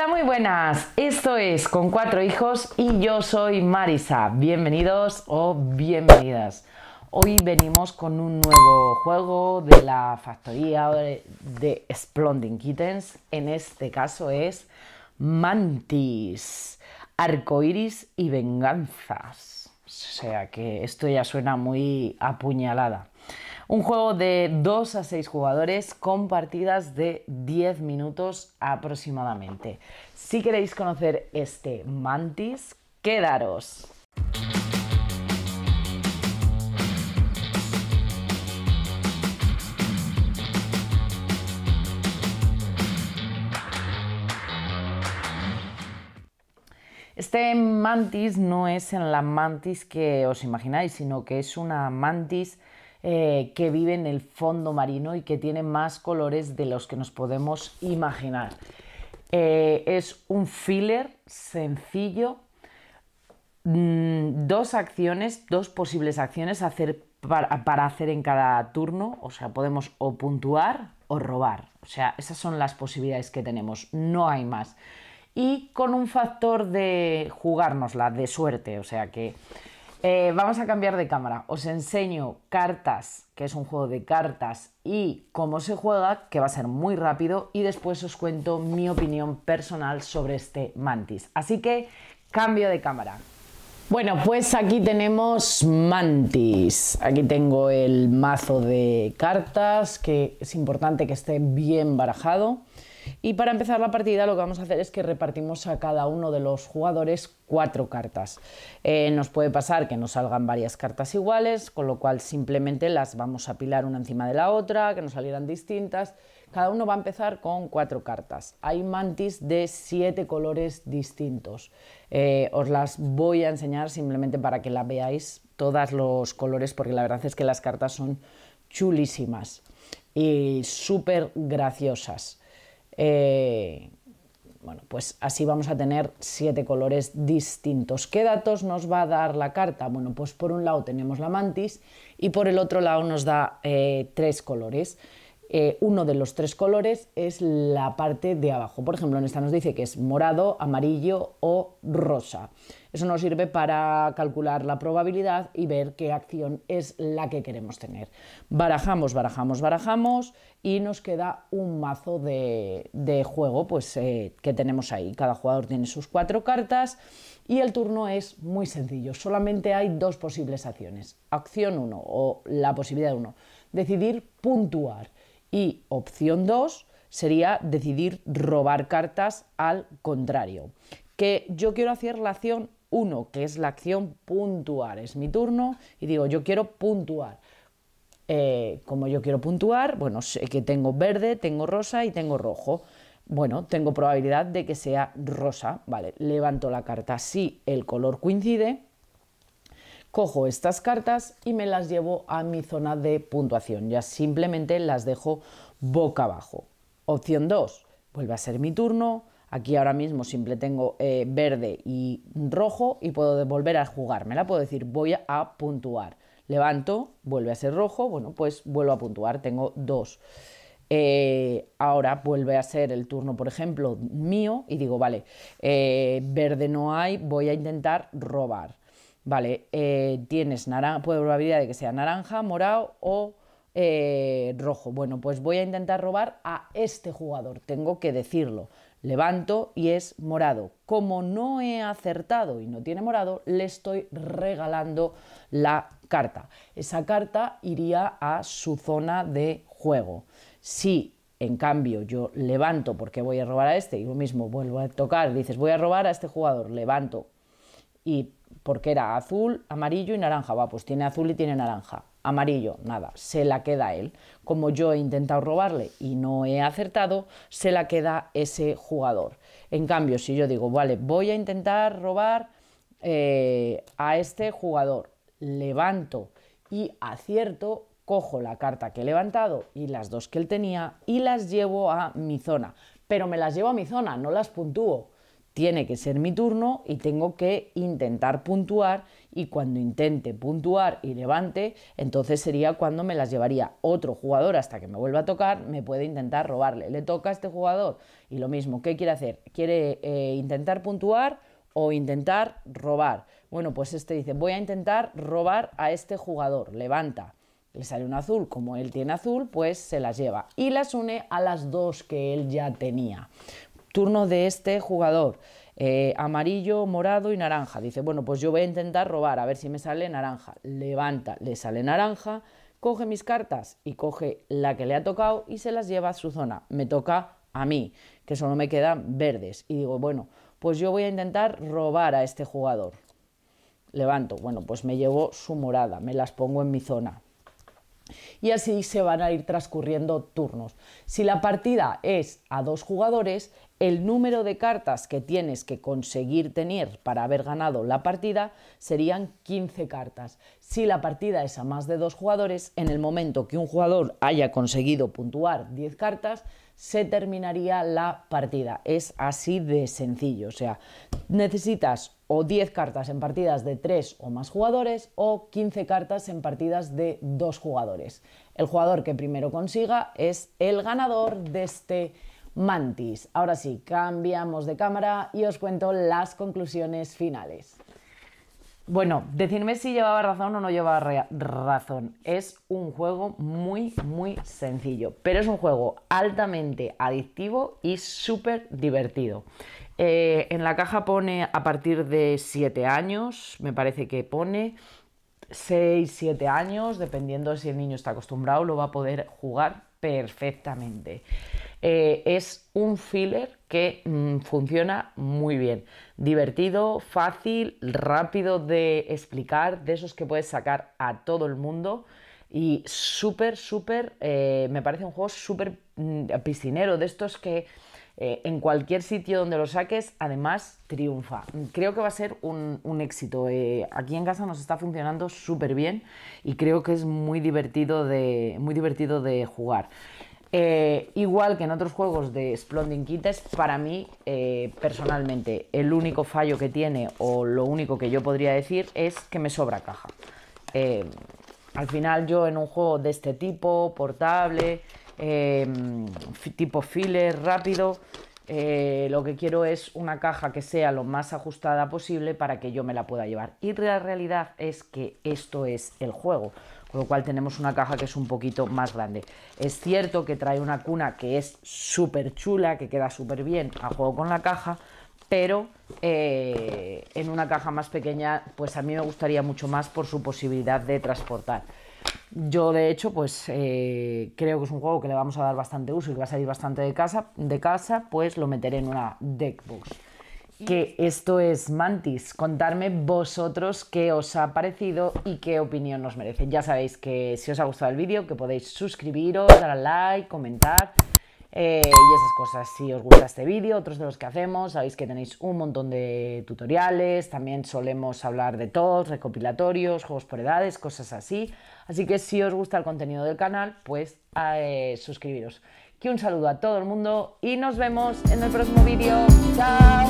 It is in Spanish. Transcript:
Hola, muy buenas. Esto es Con cuatro hijos y yo soy Marisa. Bienvenidos o bienvenidas. Hoy venimos con un nuevo juego de la factoría de Splendid Kittens. En este caso es Mantis, Arcoiris y Venganzas. O sea que esto ya suena muy apuñalada. Un juego de 2 a 6 jugadores con partidas de 10 minutos aproximadamente. Si queréis conocer este mantis, quedaros. Este mantis no es en la mantis que os imagináis, sino que es una mantis eh, que vive en el fondo marino y que tiene más colores de los que nos podemos imaginar. Eh, es un filler sencillo, mm, dos acciones, dos posibles acciones hacer para, para hacer en cada turno, o sea, podemos o puntuar o robar, o sea, esas son las posibilidades que tenemos, no hay más. Y con un factor de jugárnosla, de suerte, o sea que eh, vamos a cambiar de cámara. Os enseño cartas, que es un juego de cartas, y cómo se juega, que va a ser muy rápido, y después os cuento mi opinión personal sobre este mantis. Así que cambio de cámara. Bueno, pues aquí tenemos mantis. Aquí tengo el mazo de cartas, que es importante que esté bien barajado. Y para empezar la partida lo que vamos a hacer es que repartimos a cada uno de los jugadores cuatro cartas. Eh, nos puede pasar que nos salgan varias cartas iguales, con lo cual simplemente las vamos a pilar una encima de la otra, que nos salieran distintas. Cada uno va a empezar con cuatro cartas. Hay mantis de siete colores distintos. Eh, os las voy a enseñar simplemente para que las veáis todos los colores, porque la verdad es que las cartas son chulísimas y súper graciosas. Eh, bueno, pues así vamos a tener siete colores distintos. ¿Qué datos nos va a dar la carta? Bueno, pues por un lado tenemos la mantis y por el otro lado nos da eh, tres colores. Eh, uno de los tres colores es la parte de abajo. Por ejemplo, en esta nos dice que es morado, amarillo o rosa. Eso nos sirve para calcular la probabilidad y ver qué acción es la que queremos tener. Barajamos, barajamos, barajamos y nos queda un mazo de, juego pues, eh, que tenemos ahí. Cada jugador tiene sus cuatro cartas y el turno es muy sencillo. Solamente hay dos posibles acciones. Acción 1 o la posibilidad 1. Decidir puntuar. Y opción 2 sería decidir robar cartas al contrario. Que yo quiero hacer la acción 1, que es la acción puntuar. Es mi turno y digo, yo quiero puntuar. Eh, como yo quiero puntuar, bueno, sé que tengo verde, tengo rosa y tengo rojo. Bueno, tengo probabilidad de que sea rosa. Vale, levanto la carta. Si el color coincide, cojo estas cartas y me las llevo a mi zona de puntuación. Ya simplemente las dejo boca abajo. Opción 2, vuelve a ser mi turno. Aquí ahora mismo simple tengo eh, verde y rojo y puedo volver a la Puedo decir voy a puntuar. Levanto, vuelve a ser rojo, bueno, pues vuelvo a puntuar, tengo dos. Eh, ahora vuelve a ser el turno, por ejemplo, mío y digo, vale, eh, verde no hay, voy a intentar robar. Vale, eh, tienes probabilidad de que sea naranja, morado o eh, rojo. Bueno, pues voy a intentar robar a este jugador, tengo que decirlo. Levanto y es morado. Como no he acertado y no tiene morado, le estoy regalando la carta. Esa carta iría a su zona de juego. Si en cambio yo levanto porque voy a robar a este y lo mismo vuelvo a tocar, dices voy a robar a este jugador, levanto y porque era azul, amarillo y naranja. Va, pues tiene azul y tiene naranja. Amarillo, nada, se la queda él. Como yo he intentado robarle y no he acertado, se la queda ese jugador. En cambio, si yo digo, vale, voy a intentar robar eh, a este jugador, levanto y acierto, cojo la carta que he levantado y las dos que él tenía y las llevo a mi zona. Pero me las llevo a mi zona, no las puntúo tiene que ser mi turno y tengo que intentar puntuar y cuando intente puntuar y levante, entonces sería cuando me las llevaría otro jugador hasta que me vuelva a tocar, me puede intentar robarle. Le toca a este jugador y lo mismo, ¿qué quiere hacer? ¿Quiere eh, intentar puntuar o intentar robar? Bueno, pues este dice, voy a intentar robar a este jugador, levanta. Le sale un azul, como él tiene azul, pues se las lleva y las une a las dos que él ya tenía turno de este jugador. Eh, amarillo, morado y naranja. Dice, bueno, pues yo voy a intentar robar, a ver si me sale naranja. Levanta, le sale naranja, coge mis cartas y coge la que le ha tocado y se las lleva a su zona. Me toca a mí, que solo me quedan verdes. Y digo, bueno, pues yo voy a intentar robar a este jugador. Levanto, bueno, pues me llevo su morada, me las pongo en mi zona y así se van a ir transcurriendo turnos. Si la partida es a dos jugadores, el número de cartas que tienes que conseguir tener para haber ganado la partida serían 15 cartas. Si la partida es a más de dos jugadores, en el momento que un jugador haya conseguido puntuar 10 cartas, se terminaría la partida. Es así de sencillo, o sea, necesitas o 10 cartas en partidas de 3 o más jugadores o 15 cartas en partidas de 2 jugadores. El jugador que primero consiga es el ganador de este mantis. Ahora sí, cambiamos de cámara y os cuento las conclusiones finales. Bueno, decirme si llevaba razón o no llevaba razón. Es un juego muy, muy sencillo, pero es un juego altamente adictivo y súper divertido. Eh, en la caja pone a partir de 7 años, me parece que pone 6, 7 años, dependiendo si el niño está acostumbrado, lo va a poder jugar perfectamente. Eh, es un filler que mm, funciona muy bien. Divertido, fácil, rápido de explicar, de esos que puedes sacar a todo el mundo. Y súper, súper, eh, me parece un juego súper mm, piscinero, de estos que eh, en cualquier sitio donde lo saques, además triunfa. Creo que va a ser un, éxito. aquí en casa nos está funcionando súper bien y creo que es muy divertido de, muy divertido de jugar. Eh, igual que en otros juegos de Splendid Kites, para mí, eh, personalmente, el único fallo que tiene, o lo único que yo podría decir, es que me sobra caja. Eh, al final, yo en un juego de este tipo, portable, em, tipo filler, rápido, lo que quiero es una caja que sea lo más ajustada posible para que yo me la pueda llevar. Y la realidad es que esto es el juego con lo cual tenemos una caja que es un poquito más grande. Es cierto que trae una cuna que es súper chula, que queda súper bien a juego con la caja, pero eh, en una caja más pequeña, pues a mí me gustaría mucho más por su posibilidad de transportar. Yo de hecho, pues eh, creo que es un juego que le vamos a dar bastante uso y que va a salir bastante de casa, de casa pues lo meteré en una deckbox que esto es Mantis. Contarme vosotros qué os ha parecido y qué opinión os merece. Ya sabéis que si os ha gustado el vídeo, que podéis suscribiros, dar like, comentar eh, y esas cosas. Si os gusta este vídeo, otros de los que hacemos, sabéis que tenéis un montón de tutoriales, también solemos hablar de todos, recopilatorios, juegos por edades, cosas así. Así que si os gusta el contenido del canal, pues eh, suscribiros. Que un saludo a todo el mundo y nos vemos en el próximo vídeo. ¡Chao!